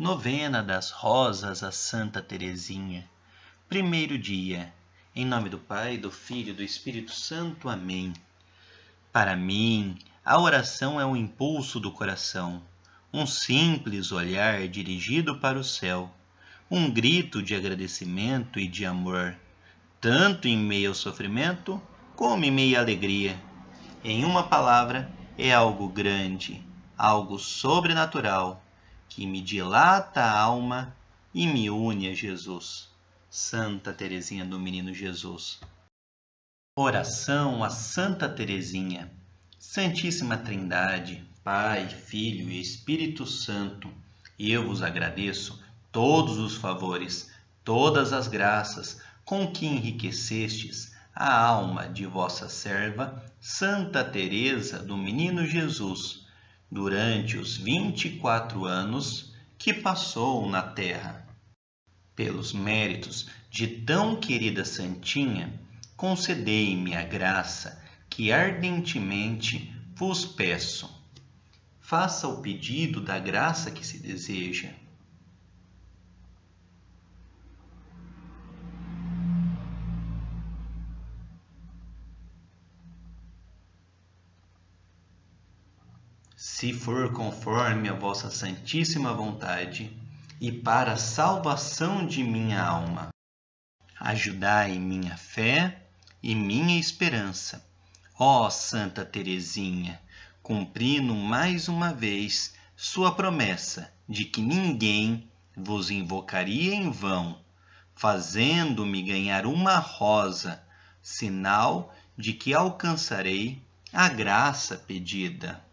Novena das Rosas a Santa Teresinha. Primeiro dia. Em nome do Pai, do Filho e do Espírito Santo. Amém. Para mim, a oração é um impulso do coração, um simples olhar dirigido para o céu, um grito de agradecimento e de amor, tanto em meio ao sofrimento como em meio à alegria. Em uma palavra, é algo grande, algo sobrenatural que me dilata a alma e me une a Jesus. Santa Teresinha do Menino Jesus. Oração a Santa Teresinha. Santíssima Trindade, Pai, Filho e Espírito Santo, eu vos agradeço todos os favores, todas as graças com que enriquecestes a alma de vossa serva, Santa Teresa do Menino Jesus durante os 24 anos que passou na terra. Pelos méritos de tão querida Santinha, concedei-me a graça que ardentemente vos peço. Faça o pedido da graça que se deseja. se for conforme a vossa santíssima vontade, e para a salvação de minha alma. Ajudai minha fé e minha esperança. Ó Santa Teresinha, cumprindo mais uma vez sua promessa de que ninguém vos invocaria em vão, fazendo-me ganhar uma rosa, sinal de que alcançarei a graça pedida.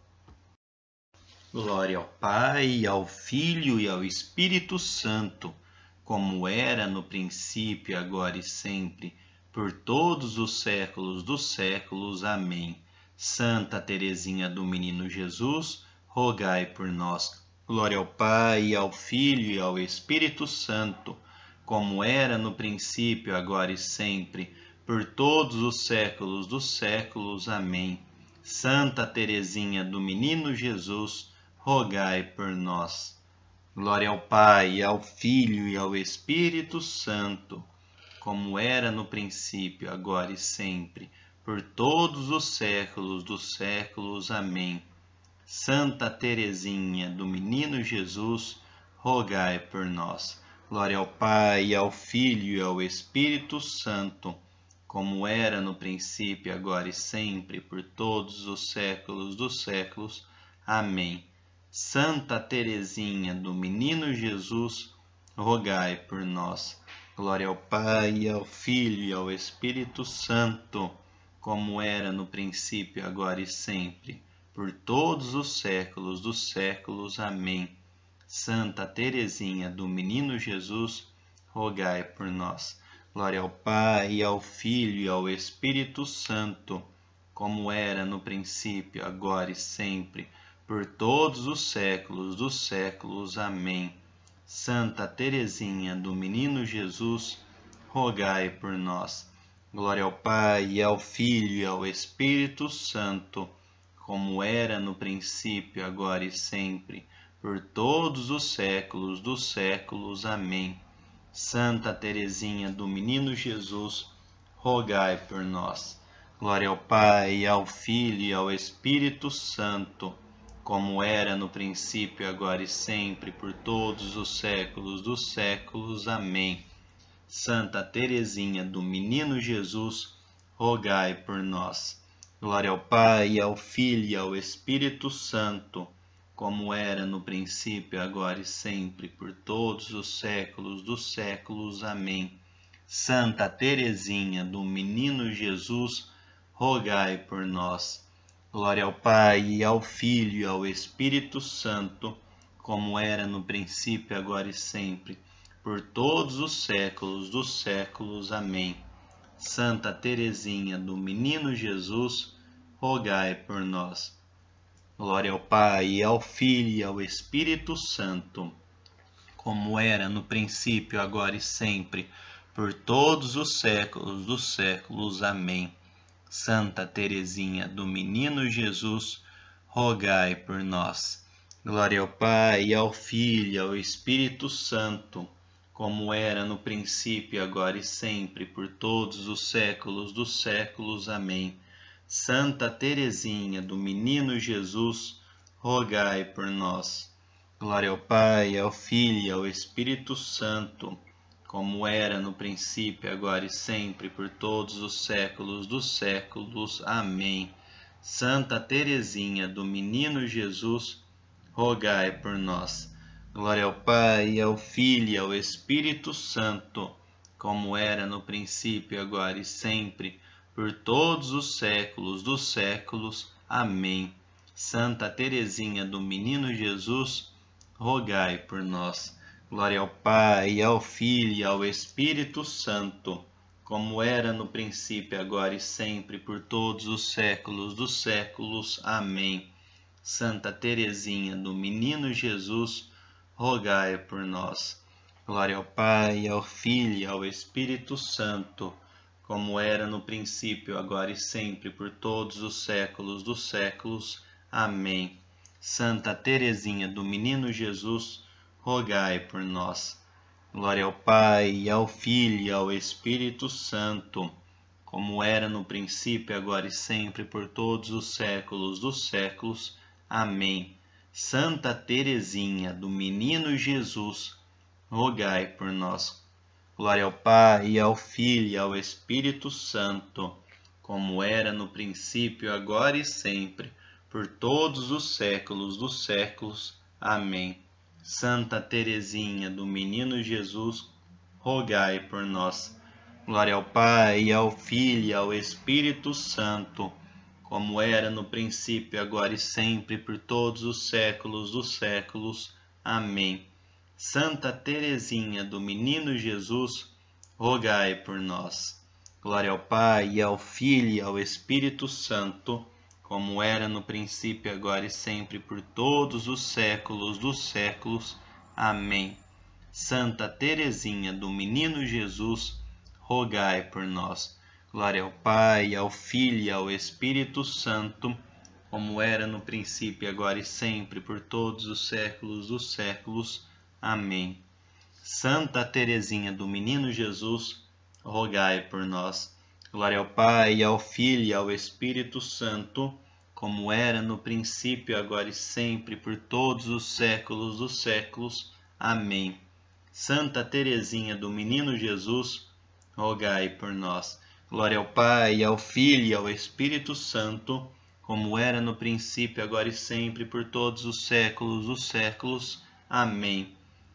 Glória ao Pai, ao Filho e ao Espírito Santo, como era no princípio, agora e sempre, por todos os séculos dos séculos. Amém. Santa Teresinha do Menino Jesus, rogai por nós. Glória ao Pai, ao Filho e ao Espírito Santo, como era no princípio, agora e sempre, por todos os séculos dos séculos. Amém. Santa Teresinha do Menino Jesus, rogai por nós. Glória ao Pai, ao Filho e ao Espírito Santo, como era no princípio, agora e sempre, por todos os séculos dos séculos. Amém. Santa Teresinha do Menino Jesus, rogai por nós. Glória ao Pai, ao Filho e ao Espírito Santo, como era no princípio, agora e sempre, por todos os séculos dos séculos. Amém. Santa Teresinha do Menino Jesus, rogai por nós. Glória ao Pai, ao Filho e ao Espírito Santo, como era no princípio, agora e sempre, por todos os séculos dos séculos. Amém. Santa Teresinha do Menino Jesus, rogai por nós. Glória ao Pai, ao Filho e ao Espírito Santo, como era no princípio, agora e sempre por todos os séculos dos séculos. Amém. Santa Teresinha do Menino Jesus, rogai por nós. Glória ao Pai, ao Filho e ao Espírito Santo, como era no princípio, agora e sempre, por todos os séculos dos séculos. Amém. Santa Teresinha do Menino Jesus, rogai por nós. Glória ao Pai, ao Filho e ao Espírito Santo como era no princípio, agora e sempre, por todos os séculos dos séculos. Amém. Santa Teresinha do Menino Jesus, rogai por nós. Glória ao Pai, ao Filho e ao Espírito Santo, como era no princípio, agora e sempre, por todos os séculos dos séculos. Amém. Santa Teresinha do Menino Jesus, rogai por nós. Glória ao Pai, ao Filho e ao Espírito Santo, como era no princípio, agora e sempre, por todos os séculos dos séculos. Amém. Santa Teresinha do Menino Jesus, rogai por nós. Glória ao Pai, ao Filho e ao Espírito Santo, como era no princípio, agora e sempre, por todos os séculos dos séculos. Amém. Santa Teresinha do Menino Jesus, rogai por nós. Glória ao Pai, ao Filho, ao Espírito Santo, como era no princípio, agora e sempre, por todos os séculos dos séculos. Amém. Santa Teresinha do Menino Jesus, rogai por nós. Glória ao Pai, ao Filho, ao Espírito Santo como era no princípio, agora e sempre, por todos os séculos dos séculos. Amém. Santa Teresinha do Menino Jesus, rogai por nós. Glória ao Pai, ao Filho e ao Espírito Santo, como era no princípio, agora e sempre, por todos os séculos dos séculos. Amém. Santa Teresinha do Menino Jesus, rogai por nós. Glória ao Pai, ao Filho e ao Espírito Santo, como era no princípio, agora e sempre, por todos os séculos dos séculos. Amém. Santa Teresinha do Menino Jesus, rogai por nós. Glória ao Pai, ao Filho e ao Espírito Santo, como era no princípio, agora e sempre, por todos os séculos dos séculos. Amém. Santa Teresinha do Menino Jesus, rogai rogai por nós. Glória ao Pai, ao Filho e ao Espírito Santo, como era no princípio, agora e sempre, por todos os séculos dos séculos. Amém. Santa Teresinha do Menino Jesus, rogai por nós. Glória ao Pai, ao Filho e ao Espírito Santo, como era no princípio, agora e sempre, por todos os séculos dos séculos. Amém. Santa Teresinha do Menino Jesus, rogai por nós. Glória ao Pai, ao Filho e ao Espírito Santo, como era no princípio, agora e sempre, por todos os séculos dos séculos. Amém. Santa Teresinha do Menino Jesus, rogai por nós. Glória ao Pai, ao Filho e ao Espírito Santo como era no princípio, agora e sempre, por todos os séculos dos séculos. Amém. Santa Teresinha do Menino Jesus, rogai por nós. Glória ao Pai, ao Filho e ao Espírito Santo, como era no princípio, agora e sempre, por todos os séculos dos séculos. Amém. Santa Teresinha do Menino Jesus, rogai por nós. Glória é ao Pai, ao Filho e ao Espírito Santo, como era no princípio, agora e sempre, por todos os séculos dos séculos. Amém. Santa Teresinha do Menino Jesus, rogai por nós. Glória ao Pai, ao Filho e ao Espírito Santo, como era no princípio, agora e sempre, por todos os séculos dos séculos. Amém.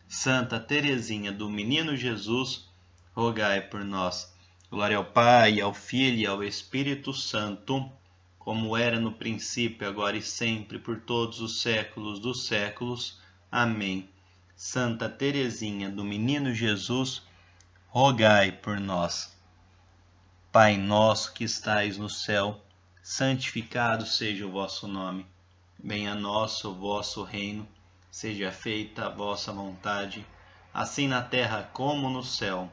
Santa Teresinha do Menino Jesus, rogai por nós. Glória ao Pai, ao Filho e ao Espírito Santo, como era no princípio, agora e sempre, por todos os séculos dos séculos. Amém. Santa Teresinha do Menino Jesus, rogai por nós. Pai nosso que estais no céu, santificado seja o vosso nome. Venha nosso o vosso reino, seja feita a vossa vontade, assim na terra como no céu.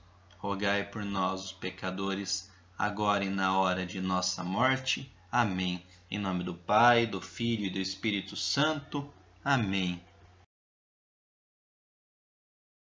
rogai por nós, os pecadores, agora e na hora de nossa morte. Amém. Em nome do Pai, do Filho e do Espírito Santo. Amém.